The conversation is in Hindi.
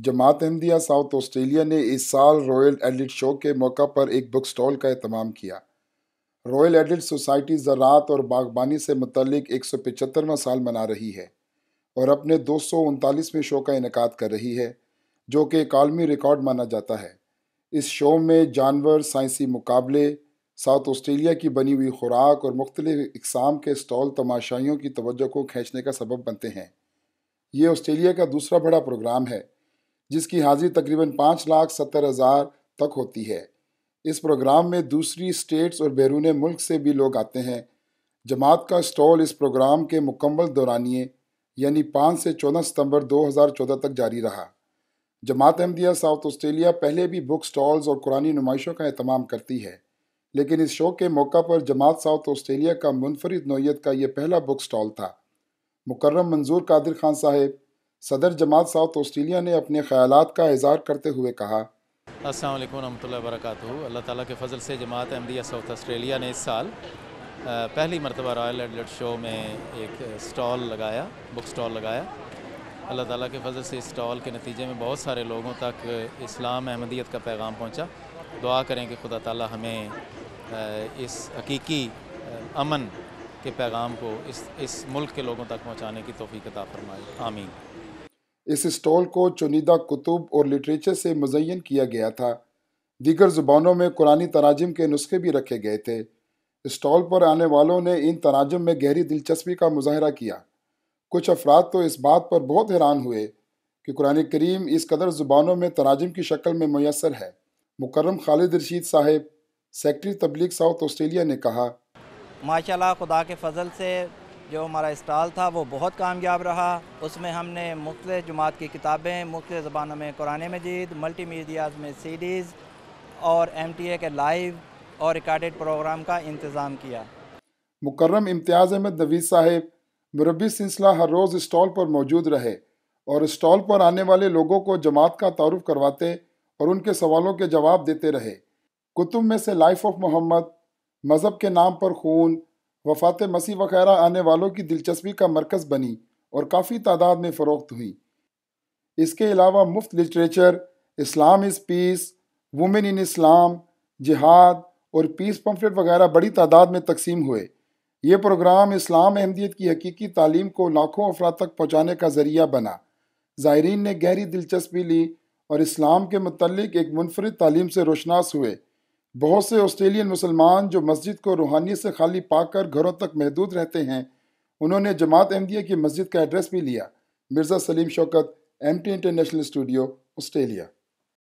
जमात अहमदिया साउथ ऑस्ट्रेलिया ने इस साल रॉयल एडिट शो के मौका पर एक बुक स्टॉल का अहतमाम किया रॉयल एडिट सोसाइटी ज़रात और बागबानी से मतलब एक सौ पचहत्तरवा साल मना रही है और अपने दो सौ उनतालीसवें शो का इनका कर रही है जो कि एक आलमी रिकॉर्ड माना जाता है इस शो में जानवर साइंसी मुकाबले साउथ ऑस्ट्रेलिया की बनी हुई खुराक और मुख्तलिफ इकसाम के स्टॉल तमाशाइयों की तवज्जो को खींचने का सबब बनते हैं ये ऑस्ट्रेलिया का दूसरा बड़ा प्रोग्राम है जिसकी हाजिर तकरीबन पाँच लाख सत्तर हज़ार तक होती है इस प्रोग्राम में दूसरी स्टेट्स और बैरून मुल्क से भी लोग आते हैं जमात का स्टॉल इस प्रोग्राम के मुकम्मल दौरानिए यानी पाँच से चौदह सितंबर 2014 तक जारी रहा जमात अहमदिया साउथ ऑस्ट्रेलिया पहले भी बुक स्टॉल्स और कुरानी नुमाइशों का अहतमाम करती है लेकिन इस शो के मौका पर जमात साउथ ऑस्ट्रेलिया का मुनफरद नोयत का यह पहला बुक स्टॉल था मुकर्रम मंजूर कादिर खान साहेब सदर जमात साउथ ऑस्ट्रेलिया ने अपने ख्याल का इजहार करते हुए कहा असल वरम्त वरक अल्लाह ताली के फजल से जमात अहमदिया साउथ ऑस्ट्रेलिया ने इस साल पहली मरतबा रॉयल एडलट शो में एक स्टॉल लगाया बुक स्टॉल लगाया अल्लाह ताला के फजल से इस स्टॉल के नतीजे में बहुत सारे लोगों तक इस्लाम अहमदियत का पैगाम पहुंचा दुआ करें कि खुदा ताला हमें इस हकीकी अमन के पैगाम को इस इस मुल्क के लोगों तक पहुँचाने की तोफ़ी कता फरमाए आमीन इस स्टॉल को चुनिदा कुतुब और लिटरेचर से मुजैन किया गया था दीगर ज़ुबानों में कुरानी तराजम के नुस्खे भी रखे गए थे स्टॉल पर आने वालों ने इन तराजम में गहरी दिलचस्पी का मुजाहरा किया कुछ अफराद तो इस बात पर बहुत हैरान हुए कि कुरान करीम इस कदर ज़ुबानों में तराजम की शक्ल में मैसर है मुकर्रम खालिद रशीद साहब सेक्रटरी तबलीग साउथ ऑस्ट्रेलिया ने कहा माशाल्लाह खुदा के फजल से जो हमारा इस्टाल था वो बहुत कामयाब रहा उसमें हमने मुख्त जमात की किताबें मुख्त ज़बानों में कुरान मजीद मल्टी मीडियाज़ में सीरीज़ और एम टी ए के लाइव और रिकॉर्डेड प्रोग्राम का इंतज़ाम किया मुकर्रम इम्तियाज़ अहमद नवीद साहेब मुरबी सिलसिला हर रोज़ स्टॉल पर मौजूद रहे और इस्टॉल पर आने वाले लोगों को जमात का तारफ़ करवाते और उनके सवालों के जवाब देते रहे कुतुब में से लाइफ ऑफ मोहम्मद मज़हब के नाम पर खून वफात मसीह वगैरह आने वालों की दिलचस्पी का मरकज़ बनी और काफ़ी तादाद में फ़रोख्त हुई इसके अलावा मुफ्त लिटरेचर इस्लाम इस पीस वुमेन इन इस्लाम जिहाद और पीस पम्फलेट वगैरह बड़ी तादाद में तकसीम हुए ये प्रोग्राम इस्लाम अहमदियत की हकीकी तालीम को लाखों अफराद तक पहुँचाने का ज़रिया बना ज़ायरीन ने गहरी दिलचस्पी ली और इस्लाम के मतलब एक मुनफरद तालीम से रोशनास हुए बहुत से ऑस्ट्रेलियन मुसलमान जो मस्जिद को रूहानी से खाली पाकर घरों तक महदूद रहते हैं उन्होंने जमात अहमदिया की मस्जिद का एड्रेस भी लिया Mirza Salim Shaukat M T international studio Australia